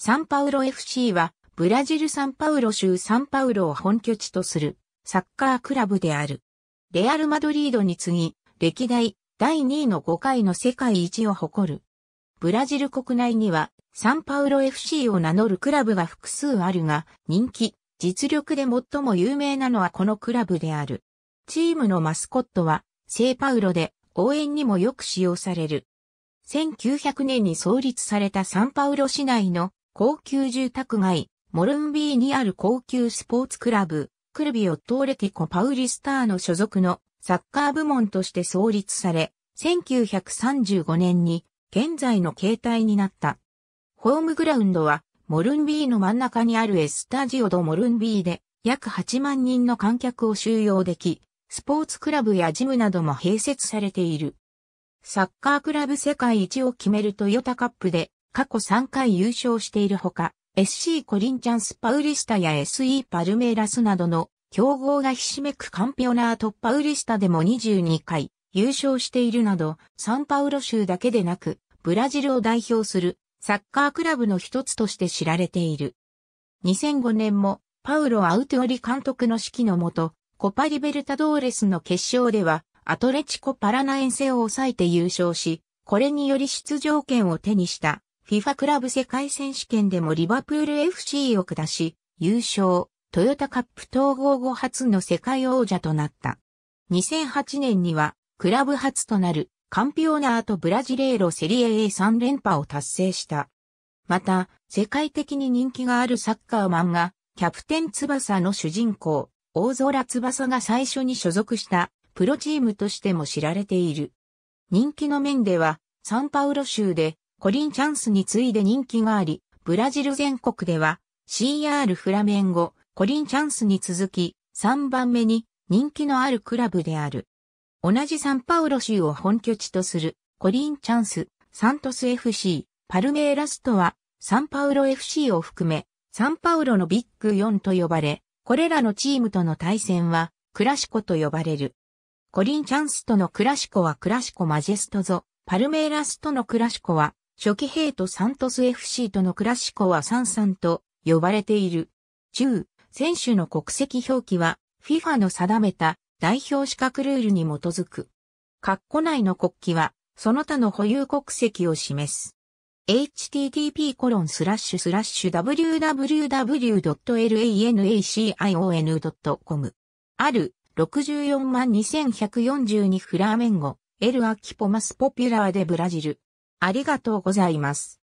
サンパウロ FC は、ブラジルサンパウロ州サンパウロを本拠地とするサッカークラブである。レアル・マドリードに次ぎ、歴代第2位の5回の世界一を誇る。ブラジル国内には、サンパウロ FC を名乗るクラブが複数あるが、人気、実力で最も有名なのはこのクラブである。チームのマスコットは、セーパウロで応援にもよく使用される。1900年に創立されたサンパウロ市内の高級住宅街、モルンビーにある高級スポーツクラブ、クルビオ・トーレティコ・パウリスターの所属のサッカー部門として創立され、1935年に現在の形態になった。ホームグラウンドはモルンビーの真ん中にあるエスタジオド・モルンビーで約8万人の観客を収容でき、スポーツクラブやジムなども併設されている。サッカークラブ世界一を決めるトヨタカップで過去3回優勝しているほか、SC コリンチャンスパウリスタや SE パルメイラスなどの競合がひしめくカンピオナートパウリスタでも22回優勝しているなど、サンパウロ州だけでなく、ブラジルを代表するサッカークラブの一つとして知られている。2005年もパウロ・アウトオリ監督の指揮のもと、コパリベルタドーレスの決勝では、アトレチコ・パラナエンセを抑えて優勝し、これにより出場権を手にした FIFA クラブ世界選手権でもリバプール FC を下し、優勝、トヨタカップ統合後初の世界王者となった。2008年には、クラブ初となる、カンピオナーとブラジレーロセリエ A3 連覇を達成した。また、世界的に人気があるサッカー漫画、キャプテン翼の主人公、大空翼が最初に所属した、プロチームとしても知られている。人気の面では、サンパウロ州で、コリン・チャンスに次いで人気があり、ブラジル全国では CR フラメンゴ、コリン・チャンスに続き3番目に人気のあるクラブである。同じサンパウロ州を本拠地とするコリン・チャンス、サントス FC、パルメイラストはサンパウロ FC を含めサンパウロのビッグ4と呼ばれ、これらのチームとの対戦はクラシコと呼ばれる。コリン・チャンスとのクラシコはクラシコ・マジェストゾ、パルメイラスとのクラシコは初期兵とサントス FC とのクラシコはサンサンと呼ばれている。中、選手の国籍表記は FIFA の定めた代表資格ルールに基づく。括弧内の国旗はその他の保有国籍を示す。http://www.lanacIon.com ある64万2142フラーメンゴ、エルアキポマスポピュラーでブラジル。ありがとうございます。